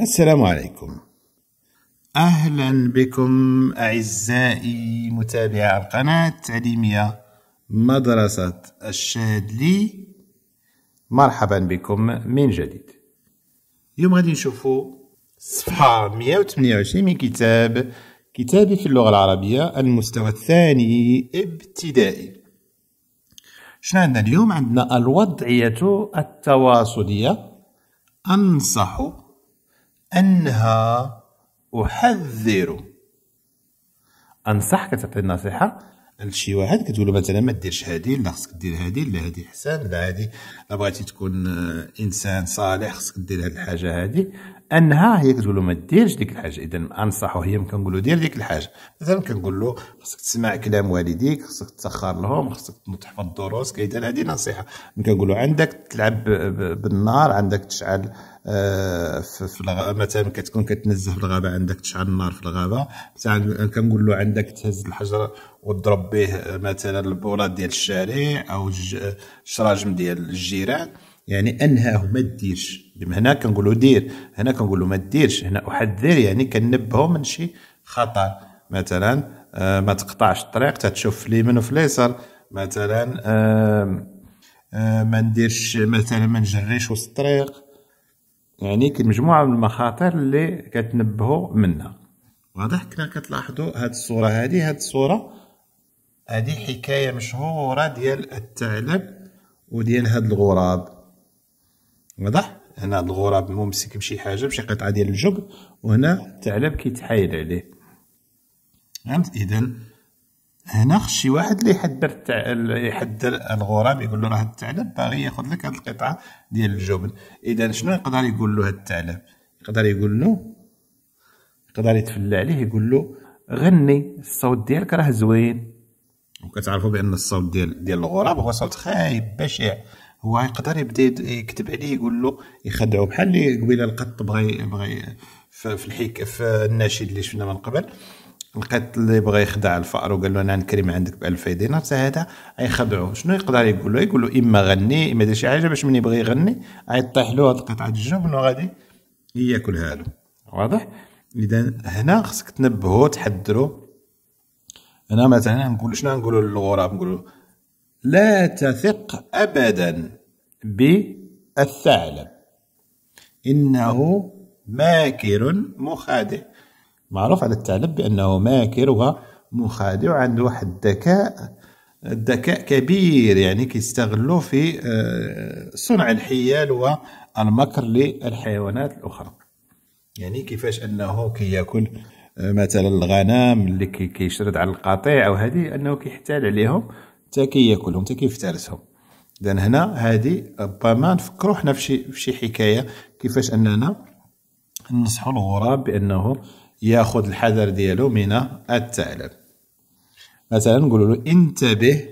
السلام عليكم أهلا بكم أعزائي متابعي القناة التعليمية مدرسة الشاذلي مرحبا بكم من جديد اليوم غادي نشوفوا صفحة 128 من كتاب كتابي في اللغة العربية المستوى الثاني ابتدائي شنو عندنا اليوم عندنا الوضعية التواصلية أنصح أنها أحذر أنصحك تعطي النصيحة لشي واحد كتقول له مثلا ما ديرش هادي لا خصك دير هادي لا هادي حسن لا هادي لا بغيتي تكون آه، انسان صالح خصك دير هاد الحاجه هادي انها هي كتقول له ما ديرش ديك الحاجه اذا انصحه هي نقول له دير ديك الحاجه مثلا كنقول له خصك تسمع كلام والديك خصك تسخر لهم خصك تحفظ الدروس كيدا هذه نصيحه نقول له عندك تلعب بالنار عندك تشعل آه، في الغابه مثلا كتكون كتنزه في الغابه عندك تشعل النار في الغابه مثلا كنقول له عندك تهز الحجر وتضرب به آه، مثلا البولات ديال الشارع او آه، الشراجم ديال الجيران يعني انهاه ما ديرش هنا كنقولوا دير هنا كنقولوا ما ديرش هنا احذر يعني كنبهو من شي خطر مثلا آه ما تقطعش الطريق تتشوف في اليمين وفي اليسار مثلا آه آه ما نديرش مثلا ما نجريش وسط الطريق يعني كاين مجموعه من المخاطر اللي كتنبهوا منها واضح كنا كتلاحظوا هاد الصوره هادي هاد الصوره هادي حكايه مشهوره ديال الثعلب وديال هاد الغراب واضح هنا الغراب ممسك بشي حاجه بشي قطعه ديال الجب وهنا الثعلب كيتحايل عليه فهمت اذا هنا خص شي واحد اللي يحذر يحضر الغراب يقول له راه الثعلب باغي ياخذ لك هاد القطعه ديال الجبن اذا شنو يقدر يقول له هاد الثعلب يقدر يقول له يقدر يتفلى عليه يقول له غني الصوت ديالك راه زوين وكتعرفوا بان الصوت ديال ديال الغراب هو صوت خايب بشع هو يقدر يبدا يكتب عليه يقول له يخدعه بحال اللي قبيله القط بغى بغى في الحيك في الناشد اللي شفنا من قبل القط اللي بغى يخدع الفأر وقال له انا نكرم عندك ب 2000 دينار حتى هذا غيخدعو شنو يقدر يقول له يقول له اما غني اما دير شي حاجه باش من يبغي يغني غيطيح له هاد قطعه الجبن انه غادي ياكلها له واضح اذا هنا خصك تنبهو تحذرو انا مثلا نقول شنو نقولوا للغراب نقولوا لا تثق أبدا بالثعلب إنه ماكر مخادع معروف على الثعلب بأنه ماكر ومخادع وعنده واحد الذكاء الذكاء كبير يعني كيستغلوا في آه، صنع الحيل والمكر للحيوانات الأخرى يعني كيفاش أنه كياكل كي آه، مثلا الغنم اللي كيشرد على القطيع أو هذه أنه كيحتال عليهم حتى كياكلهم حتى كيفترسهم اذا هنا هذه ربما نفكروا حنا في شي حكايه كيفاش اننا ننصحوا الغراب بانه ياخذ الحذر ديالو من الثعلب مثلا نقول له انتبه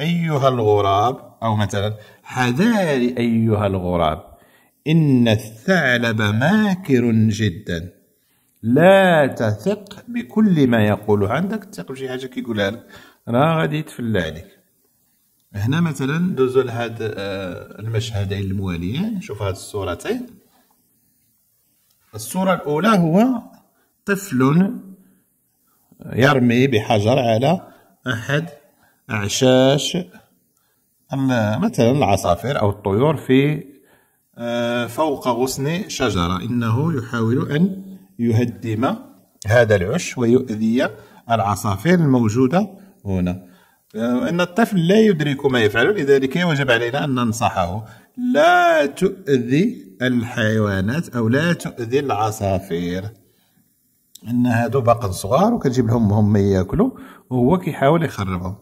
ايها الغراب او مثلا حذاري ايها الغراب ان الثعلب ماكر جدا لا تثق بكل ما يقوله عندك تثق بشي حاجه كيقولها لك راه غادي يتفلى عليك هنا مثلا ندوزو لهاد آه، المشهدين المواليين شوف هاد الصورتين الصورة الأولى هو طفل يرمي بحجر على أحد أعشاش مثلا العصافير أو الطيور في آه، فوق غصن شجرة إنه يحاول أن يهدم هذا العش ويؤذي العصافير الموجودة هنا آه، أن الطفل لا يدرك ما يفعل لذلك يجب علينا أن ننصحه لا تؤذي الحيوانات أو لا تؤذي العصافير ان هادو باقا صغار وكتجيب لهم هم ياكلوا وهو كيحاول يخربهم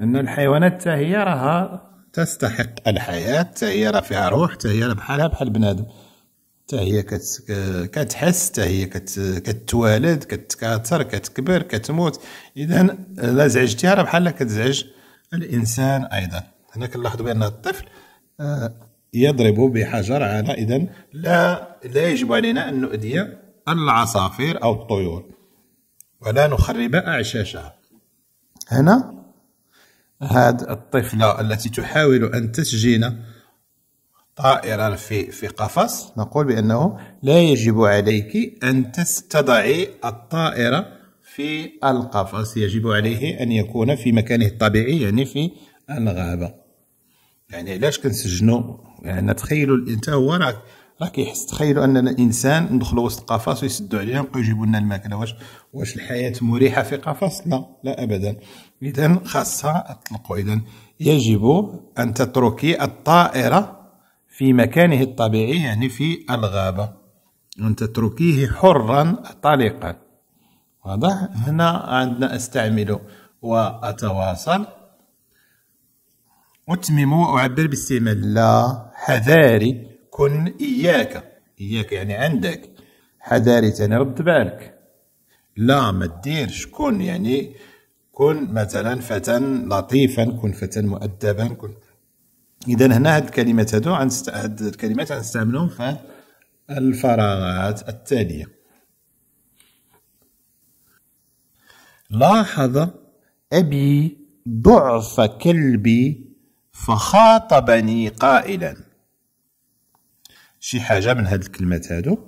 ان الحيوانات حتى هي راها تستحق الحياه حتى هي فيها روح حتى هي بحالها بحال بنادم حتى هي كتحس حتى هي كتوالد كتكاثر كتكبر كتموت اذا لا زعجتيها راه بحال كتزعج الانسان ايضا هنا كنلاحظوا بان الطفل آه، يضرب بحجر على اذا لا لا يجب علينا ان نؤذي العصافير او الطيور ولا نخرب اعشاشها هنا هذه الطفله التي تحاول ان تسجن طائرا في في قفص نقول بأنه لا يجب عليك أن تستضعي الطائر في القفص يجب عليه أن يكون في مكانه الطبيعي يعني في الغابة يعني علاش كنسجنوا يعني تخيلوا انت هو راك راك يحس تخيلوا اننا انسان ندخلوا وسط قفص ويسدوا علينا ويبقاو يجيبوا لنا الماكله واش واش الحياه مريحه في قفص لا لا ابدا اذا خاصها تطلقوا اذا يجب ان تتركي الطائره في مكانه الطبيعي يعني في الغابة أن تتركيه حرا طليقا واضح هنا عندنا أستعمل وأتواصل أتمم وأعبر باستعمال لا حذاري كن إياك إياك يعني عندك حذاري تاني رد بالك لا ما تديرش كن يعني كن مثلا فتى لطيفا كن فتى مؤدبا كن اذا هنا هاد الكلمات هادو هنست... هاد الكلمات غنستعملهم في الفراغات التاليه لاحظ ابي ضعف كلبي فخاطبني قائلا شي حاجه من هاد الكلمات هادو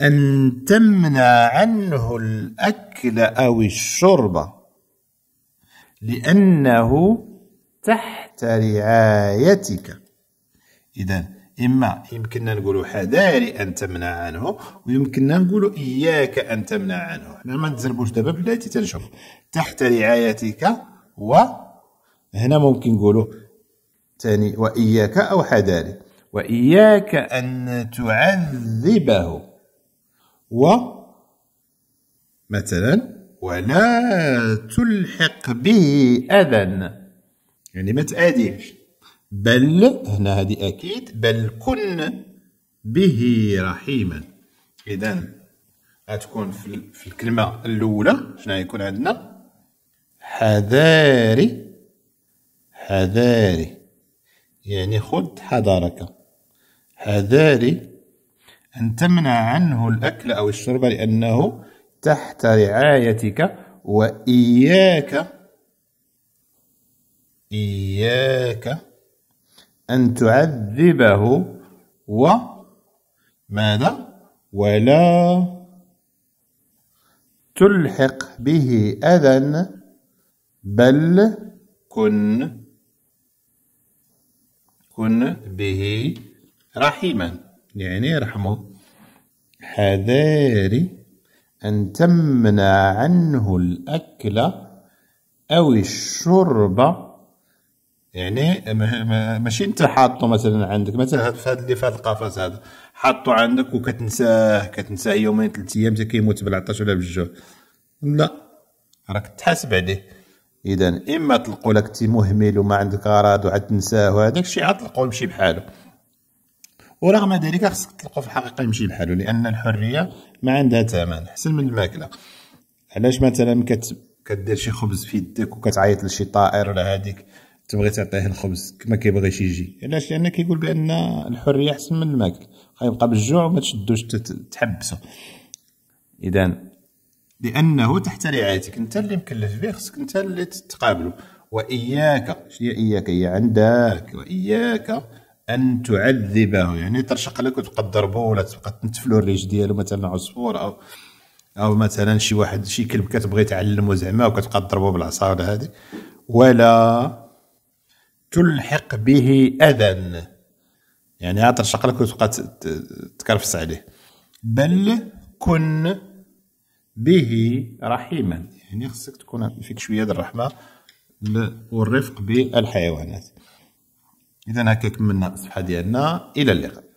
ان تمنع عنه الاكل او الشرب لانه تحت رعايتك إذا إما يمكننا نقولوا حذاري أن تمنع عنه ويمكننا نقولوا إياك أن تمنع عنه حنا ما نزربوش دابا بلاتي تنشوف تحت رعايتك و هنا ممكن نقولوا ثاني وإياك أو حذاري وإياك أن تعذبه و مثلا ولا تلحق به أذى يعني ما تاديش بل هنا هذه اكيد بل كن به رحيما اذا غتكون في الكلمه الاولى شنو يكون عندنا حذاري حذاري يعني خذ حذرك حذاري أن تمنع عنه الأكل أو الشرب لأنه تحت رعايتك وإياك إياك أن تعذبه وماذا ولا تلحق به أذى بل كن كن به رحيما يعني رحمه حذاري أن تمنع عنه الأكل أو الشرب يعني ماشي انت حاطه مثلا عندك مثلا في هذا اللي في هذا القفص هذا حاطه عندك وكتنساه كتنساه يومين ثلاث ايام حتى كيموت بالعطش ولا بالجوع لا راك تحاسب عليه اذا اما تلقوا لك تي مهمل وما عندك اراد وعاد تنساه وهذاك الشيء عاد تلقوه يمشي بحاله ورغم ذلك خصك تلقوا في الحقيقه يمشي بحاله لان الحريه ما عندها ثمن احسن من الماكله علاش مثلا كت كدير شي خبز في يدك وكتعيط لشي طائر ولا هذيك تبغي تعطيه الخبز ما كيبغيش يجي علاش لان كيقول بان الحريه احسن من الماكل غيبقى بالجوع وما تشدوش تحبسه اذا لانه تحت رعايتك انت اللي مكلف به خصك انت اللي تقابله واياك هي اياك هي عندك واياك ان تعذبه يعني ترشق لك تضربه ولا تبقى تنتفلو الريش ديالو مثلا عصفور او او مثلا شي واحد شي كلب كتبغي تعلمو زعما وكتبقى تضربه بالعصا ولا هذه ولا تلحق به أذى يعني هذا الشق لك وتبقى تكرفس عليه بل كن به رحيما يعني خصك تكون فيك شويه د الرحمه والرفق بالحيوانات اذا هكا كملنا الصفحه ديالنا الى اللقاء